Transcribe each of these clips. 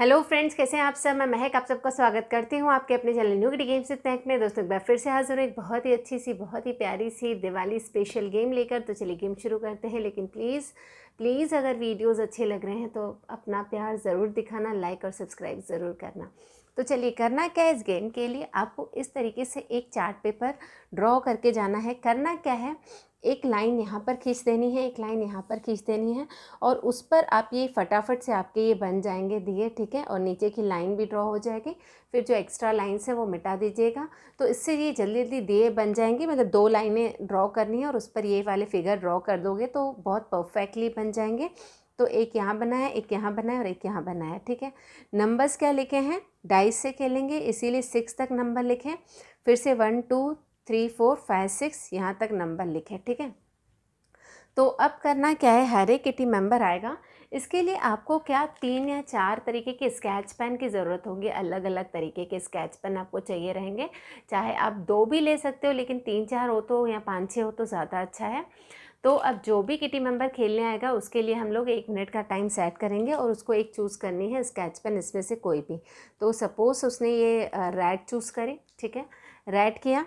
hello friends कैसे हैं आप सब मैं महक आप सबका स्वागत करती हूं आपके अपने चैनल न्यू गेम से तैक में दोस्तों एक बार फिर से हाजिर हूं एक बहुत ही अच्छी सी बहुत ही प्यारी सी दिवाली स्पेशल गेम लेकर तो चलिए गेम शुरू करते हैं लेकिन प्लीज़ प्लीज़ अगर वीडियोस अच्छे लग रहे हैं तो अपना प्यार ज़रूर दिखाना लाइक और सब्सक्राइब ज़रूर करना तो चलिए करना क्या है इस गेम के लिए आपको इस तरीके से एक चार्ट पेपर ड्रॉ करके जाना है करना क्या है एक लाइन यहाँ पर खींच देनी है एक लाइन यहाँ पर खींच देनी है और उस पर आप ये फटाफट से आपके ये बन जाएंगे दिए ठीक है और नीचे की लाइन भी ड्रॉ हो जाएगी फिर जो एक्स्ट्रा लाइन्स है वो मिटा दीजिएगा तो इससे ये जल्दी जल्दी दिए बन जाएंगे मतलब दो लाइनें ड्रॉ करनी है और उस पर ये वाले फिगर ड्रॉ कर दोगे तो बहुत परफेक्टली बन जाएंगे तो एक यहाँ बनाया एक यहाँ बनाया और एक यहाँ बनाया ठीक है नंबर्स क्या लिखे हैं डाइस से खेलेंगे इसीलिए सिक्स तक नंबर लिखें फिर से one two three four five six यहाँ तक नंबर लिखें ठीक है तो अब करना क्या है हर एक किटी मेंबर आएगा इसके लिए आपको क्या तीन या चार तरीके के स्केच पेन की ज़रूरत होगी अलग अलग तरीके के स्केच पेन आपको चाहिए रहेंगे चाहे आप दो भी ले सकते हो लेकिन तीन चार हो तो या पाँच छः हो तो ज़्यादा अच्छा है तो अब जो भी किटी मेंबर खेलने आएगा उसके लिए हम लोग एक मिनट का टाइम सेट करेंगे और उसको एक चूज़ करनी है स्केच पेन इसमें से कोई भी तो सपोज़ उसने ये रेड चूज़ करी ठीक है रेड किया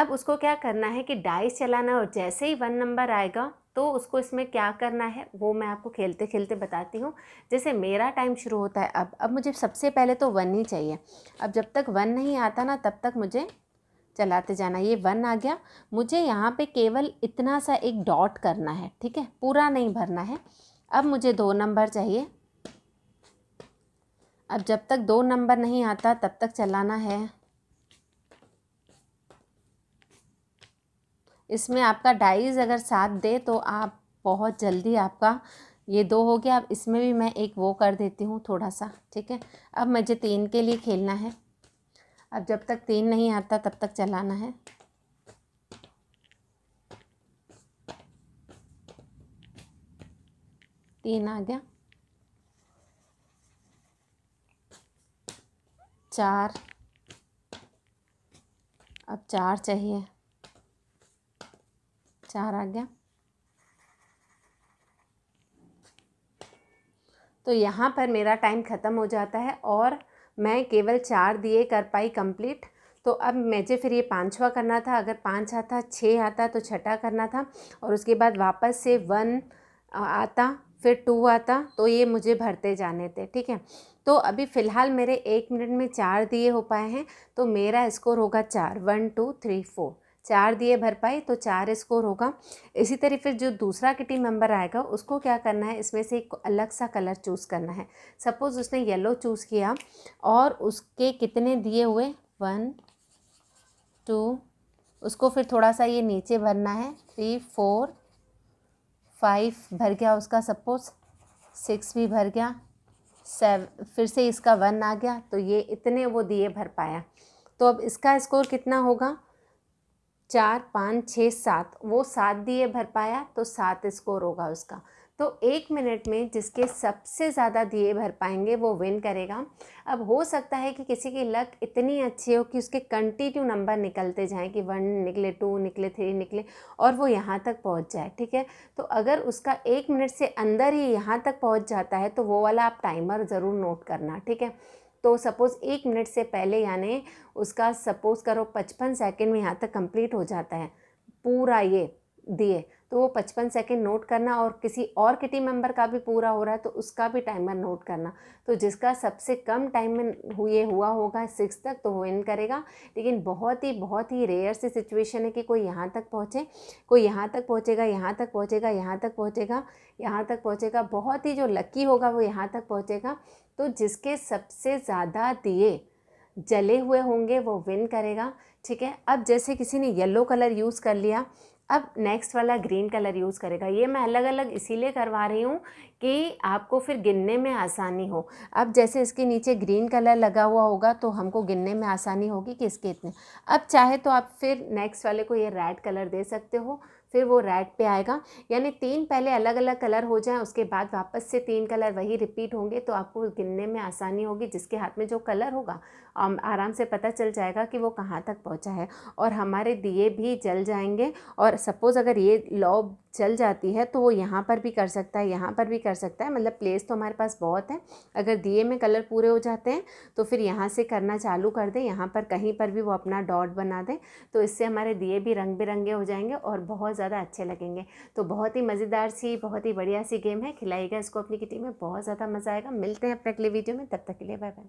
अब उसको क्या करना है कि डाइस चलाना और जैसे ही वन नंबर आएगा तो उसको इसमें क्या करना है वो मैं आपको खेलते खेलते बताती हूँ जैसे मेरा टाइम शुरू होता है अब अब मुझे सबसे पहले तो वन ही चाहिए अब जब तक वन नहीं आता ना तब तक मुझे चलाते जाना ये वन आ गया मुझे यहाँ पे केवल इतना सा एक डॉट करना है ठीक है पूरा नहीं भरना है अब मुझे दो नंबर चाहिए अब जब तक दो नंबर नहीं आता तब तक चलाना है इसमें आपका डाइज अगर साथ दे तो आप बहुत जल्दी आपका ये दो हो गया अब इसमें भी मैं एक वो कर देती हूँ थोड़ा सा ठीक है अब मुझे तीन के लिए खेलना है अब जब तक तेल नहीं आता तब तक चलाना है तीन आ गया चार अब चार चाहिए चार आ गया तो यहाँ पर मेरा टाइम ख़त्म हो जाता है और मैं केवल चार दिए कर पाई कंप्लीट तो अब मुझे फिर ये पाँचवा करना था अगर पाँच आता छः आता तो छठा करना था और उसके बाद वापस से वन आता फिर टू आता तो ये मुझे भरते जाने थे ठीक है तो अभी फ़िलहाल मेरे एक मिनट में चार दिए हो पाए हैं तो मेरा स्कोर होगा चार वन टू थ्री फोर चार दिए भर पाए तो चार स्कोर होगा इसी तरह फिर जो दूसरा की टीम मेंबर आएगा उसको क्या करना है इसमें से एक अलग सा कलर चूज़ करना है सपोज़ उसने येलो चूज़ किया और उसके कितने दिए हुए वन टू उसको फिर थोड़ा सा ये नीचे भरना है थ्री फोर फाइव भर गया उसका सपोज़ सिक्स भी भर गया सेव फिर से इसका वन आ गया तो ये इतने वो दिए भर पाया तो अब इसका स्कोर कितना होगा चार पाँच छः सात वो सात दिए भर पाया तो सात स्कोर होगा उसका तो एक मिनट में जिसके सबसे ज़्यादा दिए भर पाएंगे वो विन करेगा अब हो सकता है कि किसी की लक इतनी अच्छी हो कि उसके कंटिन्यू नंबर निकलते जाएं कि वन निकले टू निकले थ्री निकले और वो यहाँ तक पहुँच जाए ठीक है तो अगर उसका एक मिनट से अंदर ही यहाँ तक पहुँच जाता है तो वो वाला आप टाइमर ज़रूर नोट करना ठीक है तो सपोज़ एक मिनट से पहले यानी उसका सपोज़ करो पचपन सेकेंड में यहाँ तक कंप्लीट हो जाता है पूरा ये दिए तो वो पचपन सेकेंड नोट करना और किसी और के टीम मेंबर का भी पूरा हो रहा है तो उसका भी टाइमर नोट करना तो जिसका सबसे कम टाइम में ये हुआ होगा सिक्स तक तो वो इन करेगा लेकिन बहुत ही बहुत ही रेयर सी सिचुएशन है कि कोई यहाँ तक पहुँचे कोई यहाँ तक पहुँचेगा यहाँ तक पहुँचेगा यहाँ तक पहुँचेगा यहाँ तक पहुँचेगा बहुत ही जो लक्की होगा वो यहाँ तक पहुँचेगा तो जिसके सबसे ज़्यादा दिए जले हुए होंगे वो विन करेगा ठीक है अब जैसे किसी ने येलो कलर यूज़ कर लिया अब नेक्स्ट वाला ग्रीन कलर यूज़ करेगा ये मैं अलग अलग इसीलिए करवा रही हूँ कि आपको फिर गिनने में आसानी हो अब जैसे इसके नीचे ग्रीन कलर लगा हुआ होगा तो हमको गिनने में आसानी होगी कि इसके इतने अब चाहे तो आप फिर नेक्स्ट वाले को ये रेड कलर दे सकते हो फिर वो रेड पे आएगा यानी तीन पहले अलग अलग कलर हो जाए उसके बाद वापस से तीन कलर वही रिपीट होंगे तो आपको गिनने में आसानी होगी जिसके हाथ में जो कलर होगा आराम से पता चल जाएगा कि वो कहाँ तक पहुँचा है और हमारे दिए भी जल जाएंगे और सपोज़ अगर ये लॉ चल जाती है तो वो यहाँ पर भी कर सकता है यहाँ पर भी कर सकता है मतलब प्लेस तो हमारे पास बहुत है अगर दिए में कलर पूरे हो जाते हैं तो फिर यहाँ से करना चालू कर दें यहाँ पर कहीं पर भी वो अपना डॉट बना दें तो इससे हमारे दिए भी रंग बिरंगे हो जाएंगे और बहुत ज़्यादा अच्छे लगेंगे तो बहुत ही मज़ेदार सी बहुत ही बढ़िया सी गेम है खिलाइएगा इसको अपनी किटी में बहुत ज़्यादा मज़ा आएगा मिलते हैं अपने अगले वीडियो में तब तक के लिए बाय बाय